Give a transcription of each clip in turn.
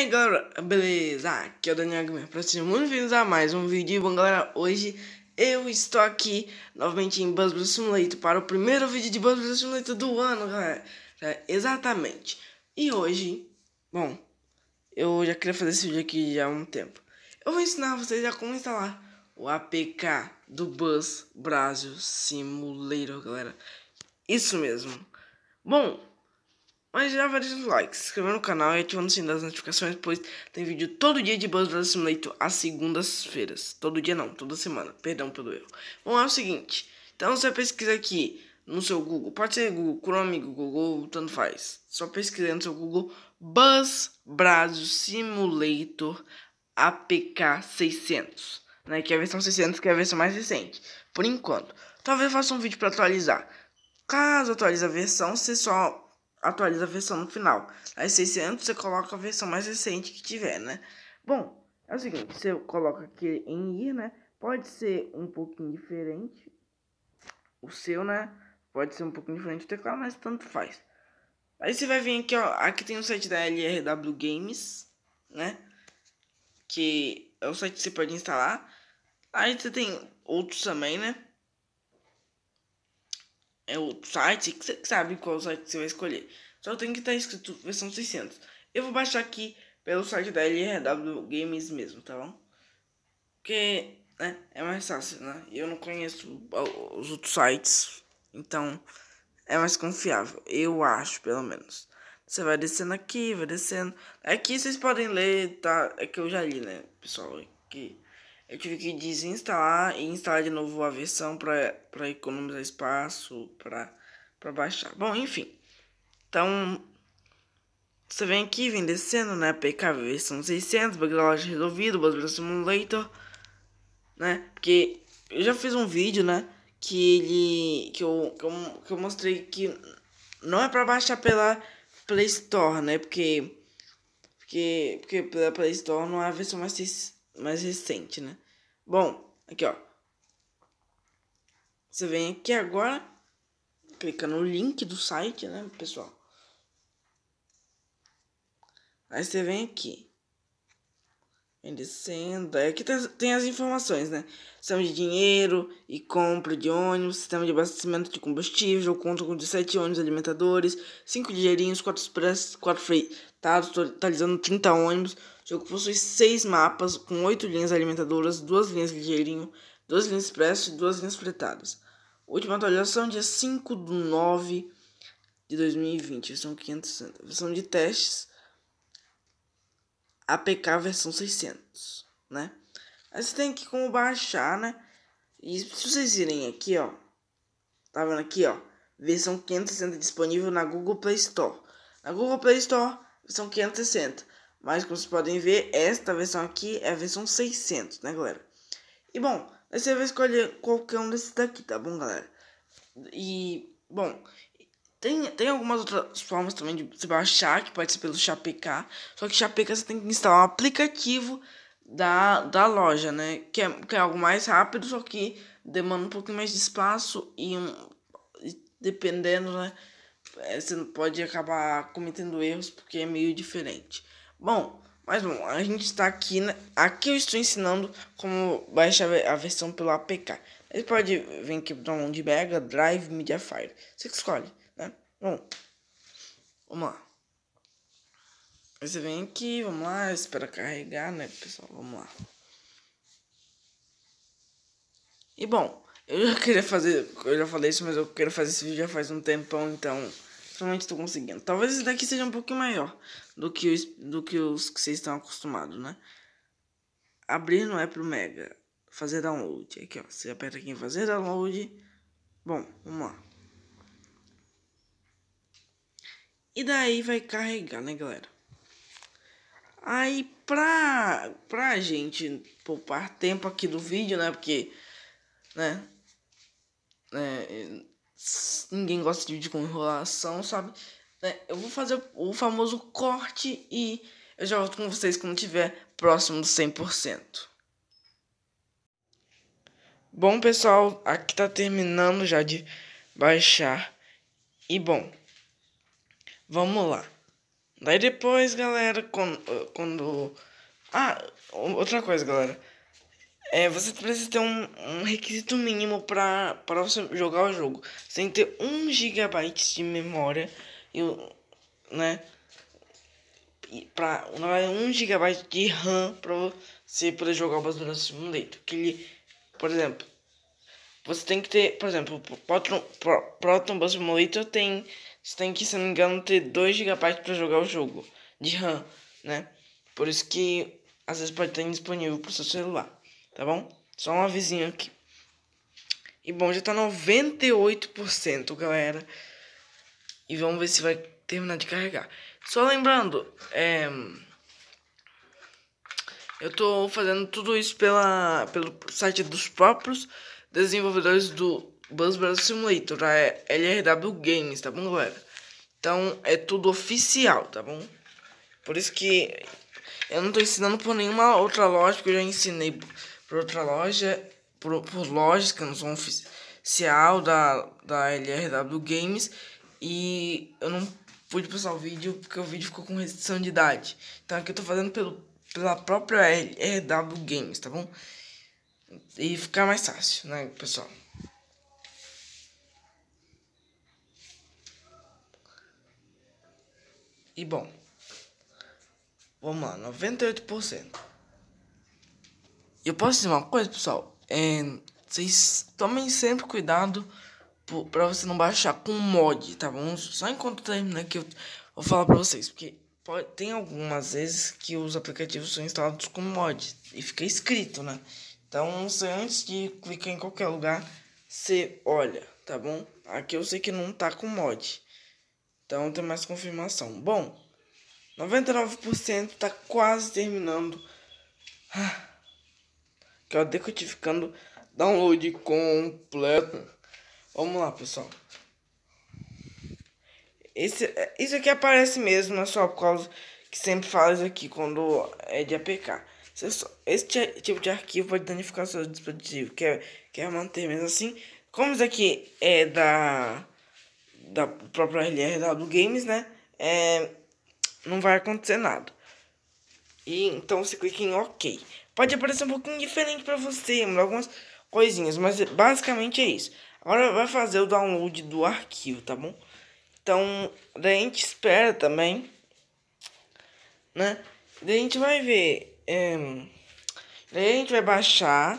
aí galera, beleza? Aqui é o Daniel Gamer pra vocês, muito bem-vindos a mais um vídeo Bom galera, hoje eu estou aqui novamente em Buzz Blue Simulator Para o primeiro vídeo de Buzz Blue Simulator do ano, galera é, Exatamente E hoje, bom, eu já queria fazer esse vídeo aqui já há um tempo Eu vou ensinar vocês a como instalar o APK do Buzz Brasil Simulator, galera Isso mesmo Bom, mas já vários likes, se inscreva no canal e ativando o sininho das notificações, pois tem vídeo todo dia de Buzz Brother Simulator às segundas-feiras. Todo dia não, toda semana, perdão pelo erro. Bom, é o seguinte, então você pesquisa aqui no seu Google, pode ser Google Chrome, Google, tanto faz. Só pesquisa no seu Google Buzz Brother Simulator APK 600, né, que é a versão 600, que é a versão mais recente, por enquanto. Talvez eu faça um vídeo para atualizar. Caso atualize a versão, você só atualiza a versão no final. Aí 600 você coloca a versão mais recente que tiver, né? Bom, é o seguinte, você coloca aqui em ir, né? Pode ser um pouquinho diferente o seu, né? Pode ser um pouquinho diferente o teclado, mas tanto faz. Aí você vai vir aqui, ó, aqui tem o um site da LRW Games, né? Que é o site que você pode instalar. Aí você tem outros também, né? é outro site, que você sabe qual site você vai escolher. Só tem que estar tá escrito versão 600. Eu vou baixar aqui pelo site da LRW Games mesmo, tá bom? Porque né, é mais fácil, né? Eu não conheço os outros sites, então é mais confiável, eu acho, pelo menos. Você vai descendo aqui, vai descendo. Aqui vocês podem ler, tá? É que eu já li, né, pessoal? Aqui eu tive que desinstalar e instalar de novo a versão para economizar espaço, para baixar. Bom, enfim. Então, você vem aqui, vem descendo, né? PK versão 600, bug da loja resolvido, bug simulator, né? Porque eu já fiz um vídeo, né? Que ele. Que eu, que eu, que eu mostrei que não é para baixar pela Play Store, né? Porque. Porque, porque pela Play Store não é a versão mais mais recente, né? Bom, aqui ó. Você vem aqui agora, clica no link do site, né, pessoal? Aí você vem aqui. Vem descendo. Aí aqui tem as informações, né? Sistema de dinheiro e compra de ônibus, sistema de abastecimento de combustível, conta com 17 ônibus alimentadores, 5 ligeirinhos, 4 express, 4 free, tá? totalizando tá 30 ônibus. O jogo possui seis mapas com oito linhas alimentadoras, duas linhas ligeirinho, duas linhas expresso e duas linhas fretadas. Última atualização, dia 5 de 9 de 2020, versão 560. Versão de testes, APK versão 600, né? Aí você tem que como baixar, né? E se vocês irem aqui, ó, tá vendo aqui, ó, versão 560 disponível na Google Play Store. Na Google Play Store versão 560. Mas como vocês podem ver, esta versão aqui é a versão 600, né galera? E bom, você vai escolher qualquer um desses daqui, tá bom galera? E, bom, tem, tem algumas outras formas também de você baixar, que pode ser pelo Chapk. Só que Chapk você tem que instalar um aplicativo da, da loja, né? Que é, que é algo mais rápido, só que demanda um pouquinho mais de espaço e um, dependendo, né? É, você não pode acabar cometendo erros porque é meio diferente. Bom, mas bom, a gente está aqui, né? aqui eu estou ensinando como baixar a versão pelo APK. Ele pode vir aqui para um de Mega, Drive, Mediafire, você que escolhe, né? Bom, vamos lá. você vem aqui, vamos lá, espera carregar, né, pessoal? Vamos lá. E bom, eu já queria fazer, eu já falei isso, mas eu quero fazer esse vídeo já faz um tempão, então finalmente estou conseguindo. Talvez esse daqui seja um pouquinho maior do que, os, do que os que vocês estão acostumados, né? Abrir no app é pro Mega, fazer download. Aqui ó, você aperta aqui em fazer download. Bom, vamos lá. E daí vai carregar, né galera? Aí pra, pra gente poupar tempo aqui do vídeo, né? Porque, né? É, ninguém gosta de vídeo com enrolação, sabe? É, eu vou fazer o famoso corte e eu já volto com vocês quando tiver próximo dos 100%. Bom, pessoal, aqui tá terminando já de baixar. E bom, vamos lá. Daí depois, galera, quando, quando... Ah, outra coisa, galera. É, você precisa ter um, um requisito mínimo para você jogar o jogo. Você tem que ter 1 GB de memória e né? Pra, é 1 GB de RAM para você poder jogar o Bass Simulator. Que ele, por exemplo, você tem que ter, por exemplo, o Proton, Pro, Proton Bus Simulator tem, você tem que, se não me engano, ter 2 GB para jogar o jogo de RAM, né? Por isso que às vezes pode estar indisponível para o seu celular tá bom? Só uma vizinha aqui. E bom, já tá 98%, galera. E vamos ver se vai terminar de carregar. Só lembrando, é... Eu tô fazendo tudo isso pela, pelo site dos próprios desenvolvedores do Buzz Bros Simulator, a LRW Games, tá bom, galera? Então, é tudo oficial, tá bom? Por isso que eu não tô ensinando por nenhuma outra loja, porque eu já ensinei por outra loja, por, por lojas que não são oficial da, da LRW Games. E eu não pude postar o vídeo porque o vídeo ficou com restrição de idade. Então aqui eu tô fazendo pelo, pela própria LRW Games, tá bom? E ficar mais fácil, né, pessoal? E bom, vamos lá, 98% eu posso dizer uma coisa, pessoal? É, vocês tomem sempre cuidado para você não baixar com mod, tá bom? Só enquanto terminar que eu vou falar para vocês, porque pode, tem algumas vezes que os aplicativos são instalados com mod e fica escrito, né? Então, você antes de clicar em qualquer lugar, você olha, tá bom? Aqui eu sei que não tá com mod. Então, tem mais confirmação. Bom, 99% tá quase terminando. Ah que é o Decodificando Download Completo. Vamos lá, pessoal. Esse, é, isso aqui aparece mesmo, é só por causa que sempre faz aqui quando é de APK. Esse tipo de arquivo pode danificar seu dispositivo, quer, quer manter mesmo assim. Como isso aqui é da, da própria do Games, né? É, não vai acontecer nada. E então você clica em OK pode aparecer um pouquinho diferente para você, algumas coisinhas, mas basicamente é isso. Agora vai fazer o download do arquivo, tá bom? Então, daí a gente espera também, né? Daí a gente vai ver, é... daí a gente vai baixar,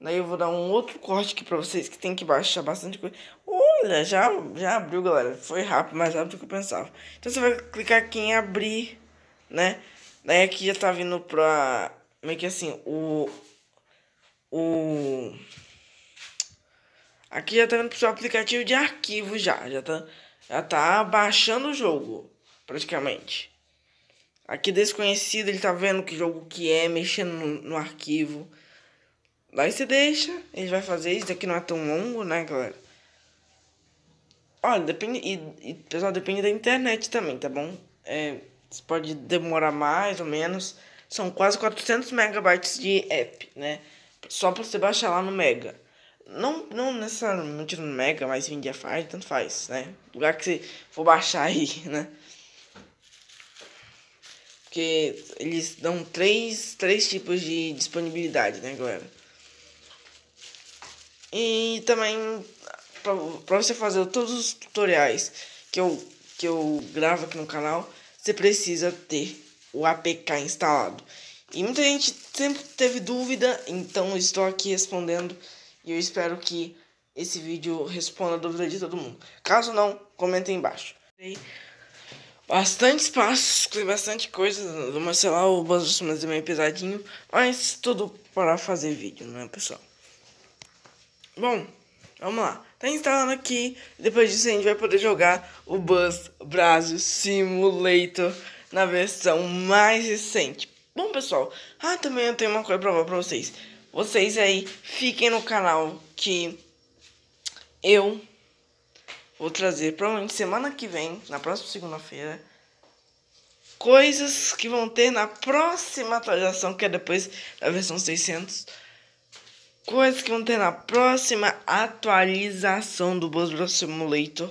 daí eu vou dar um outro corte aqui para vocês que tem que baixar bastante coisa. Olha, já, já abriu, galera, foi rápido, mais rápido do que eu pensava. Então você vai clicar aqui em abrir, né? Daí aqui já tá vindo pra meio é que é assim, o. O. Aqui já tá indo pro seu aplicativo de arquivo já. Já tá, já tá baixando o jogo, praticamente. Aqui desconhecido, ele tá vendo que jogo que é, mexendo no, no arquivo. Daí você deixa, ele vai fazer isso. Daqui não é tão longo, né, galera? Olha, depende. E, e pessoal, depende da internet também, tá bom? É, você pode demorar mais ou menos são quase 400 megabytes de app, né? Só para você baixar lá no Mega. Não, não necessariamente no Mega, mas em faz, tanto faz, né? Lugar que você for baixar aí, né? Porque eles dão três, três tipos de disponibilidade, né, galera? E também para você fazer todos os tutoriais que eu, que eu gravo aqui no canal, você precisa ter o APK instalado. E muita gente sempre teve dúvida, então estou aqui respondendo e eu espero que esse vídeo responda a dúvida de todo mundo. Caso não, comenta aí embaixo. Bastante espaço, bastante coisa do Marcelar, o Banzo mas é meio pesadinho, mas tudo para fazer vídeo, não é pessoal? Bom, vamos lá. Tá instalando aqui, depois disso a gente vai poder jogar o Buzz brasil Simulator na versão mais recente. Bom, pessoal, ah, também eu tenho uma coisa pra falar pra vocês. Vocês aí fiquem no canal que eu vou trazer provavelmente semana que vem, na próxima segunda-feira, coisas que vão ter na próxima atualização, que é depois da versão 600. Coisas que vão ter na próxima atualização do Buzz Simulator.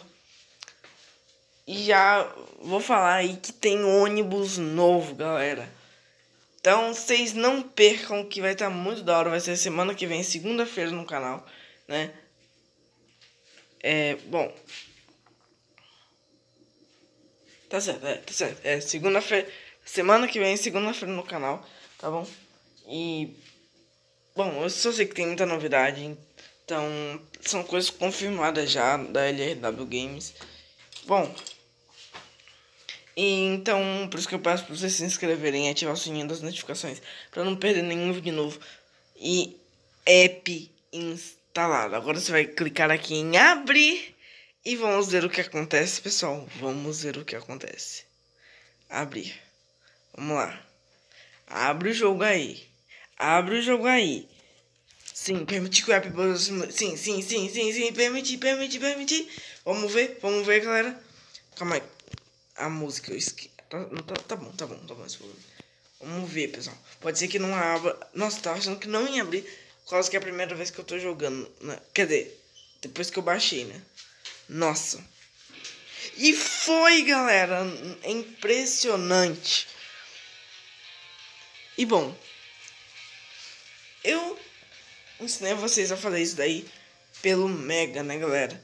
E já vou falar aí que tem ônibus novo, galera. Então vocês não percam que vai estar tá muito da hora. Vai ser semana que vem, segunda-feira no canal, né? É, bom. Tá certo, é, tá certo. É, segunda-feira. Semana que vem, segunda-feira no canal, tá bom? E. Bom, eu só sei que tem muita novidade, então são coisas confirmadas já da LRW Games. Bom, e então, por isso que eu peço pra vocês se inscreverem e ativar o sininho das notificações para não perder nenhum vídeo novo. E app instalado. Agora você vai clicar aqui em abrir e vamos ver o que acontece, pessoal. Vamos ver o que acontece. Abrir. Vamos lá. Abre o jogo aí. Abre o jogo aí. Sim, permitir que o app... Sim, sim, sim, sim, sim. Permitir, permitir, permitir. Vamos ver, vamos ver, galera. Calma aí a música. Eu esque... Tá, tá, tá, bom, tá bom, tá bom. Vamos ver, pessoal. Pode ser que não abra. Nossa, tava achando que não ia abrir. quase que é a primeira vez que eu tô jogando. Né? Quer dizer, depois que eu baixei, né? Nossa. E foi, galera. É impressionante. E bom. Eu ensinei vocês a fazer isso daí pelo Mega, né, galera?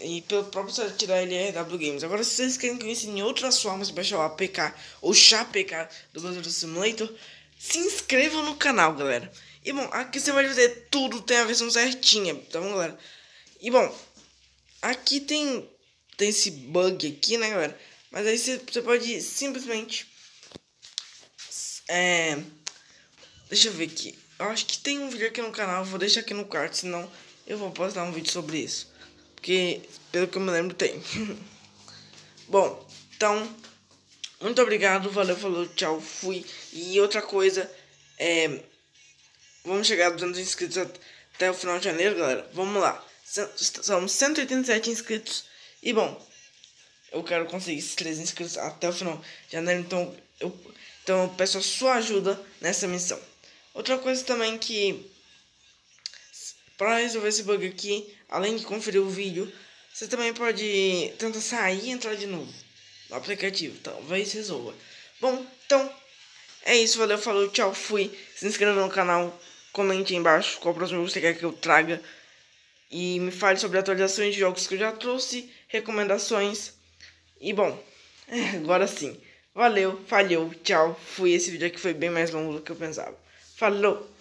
e pelo próprio site da LRW Games. Agora, se vocês querem conhecer em outras formas de baixar o APK ou ChaPK do Brasileiro Simulator, se inscrevam no canal, galera. E bom, aqui você vai ver tudo, tem a versão certinha, tá bom, galera? E bom, aqui tem, tem esse bug aqui, né, galera? Mas aí você, pode simplesmente... É... Deixa eu ver aqui. Eu acho que tem um vídeo aqui no canal, vou deixar aqui no quarto, senão eu vou postar um vídeo sobre isso. Porque, pelo que eu me lembro, tem. Bom, então, muito obrigado, valeu, falou, tchau, fui. E outra coisa, é. Vamos chegar a 200 inscritos até o final de janeiro, galera. Vamos lá. Somos 187 inscritos. E bom, eu quero conseguir esses 3 inscritos até o final de janeiro. Então eu, então eu peço a sua ajuda nessa missão. Outra coisa também que para resolver esse bug aqui, além de conferir o vídeo, você também pode tentar sair e entrar de novo no aplicativo. Talvez resolva. Bom, então é isso. Valeu, falou, tchau, fui. Se inscreva no canal, comente aí embaixo qual próximo você quer que eu traga. E me fale sobre atualizações de jogos que eu já trouxe, recomendações. E bom, agora sim. Valeu, falhou, tchau, fui. Esse vídeo aqui foi bem mais longo do que eu pensava. Falou!